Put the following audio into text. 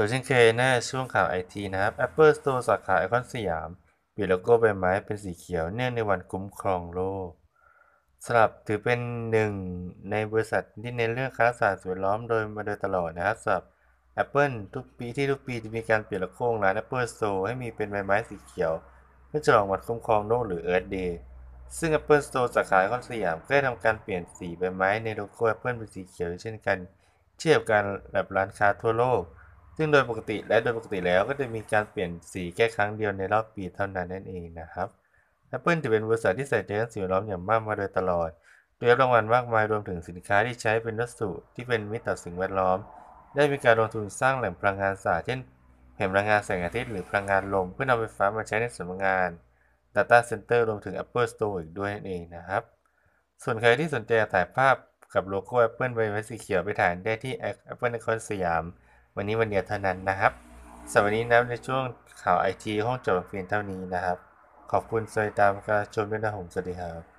กัวเช่นเคยนนช่วงข่าวไอทีนะครับ Apple Store สาขาไอคอนสยาม เปลี่ยนโลโก้ใบไม้เป็นสีเขียว เนื่องในวันคุ้มครองโลกสลับถือเป็นหนึ่งในบริษัทที่เน้นเรื่องการัาส่งวยล้อมโดยมาโดยตลอดนะครับสำหรับ Apple ทุกปีที่ทุกปี จะมีการเปลี่ยนโลโก้ร้าน Apple Store ให้มีเป็นใบไม้สีเขียว เพื่อฉลองวันคุ้มครองโลกหรือ Earth Day ซึ่ง Apple Store สาขาคอนสยามก็ได้ทำการเปลี่ยนสีใบไม้ในโลโก้ Apple เป็นสีเขียว เช่นกันเทียบกันแบบร้านค้าทั่วโลกซึ่งโดยปกติและโดยปกติแล้วก็จะมีการเปลี่ยนสีแค่ครั้งเดียวในรอบปีเท่านั้นนั่นเองนะครับ Apple จะเป็นบริษัทที่ใส่ใจสิ่งแวดล้อมอย่างมากมาโดยตลอดโดยรรางวัลมากมายรวมถึงสินค้าที่ใช้เป็นวัสดุที่เป็นมิตรต่อสิ่งแวดล้อม ได้มีการลงทุนสร้างแหล่งพลังงานสะอาดเช่นแห่งพลังงานแสงอาทิตย์หรือพลังงานลมเพื่อนำไฟฟ้ามาใช้ในสำนักงาน Data Center รวมถึง Apple Store อีกด้วยนั่นเองนะครับ ส่วนใครที่สนใจถ่ายภาพกับโลโก้ Apple ไปไว้สีเขียวไปถ่ายได้ที่ Apple Icon สยามวันนี้วันเดียวเท่านั้นนะครับสำหรับวันนี้นะในช่วงข่าวไอทีห้องจดเพียงเท่านี้นะครับ ขอบคุณสวยตามการชมด้วยนะผมสวัสดีครับ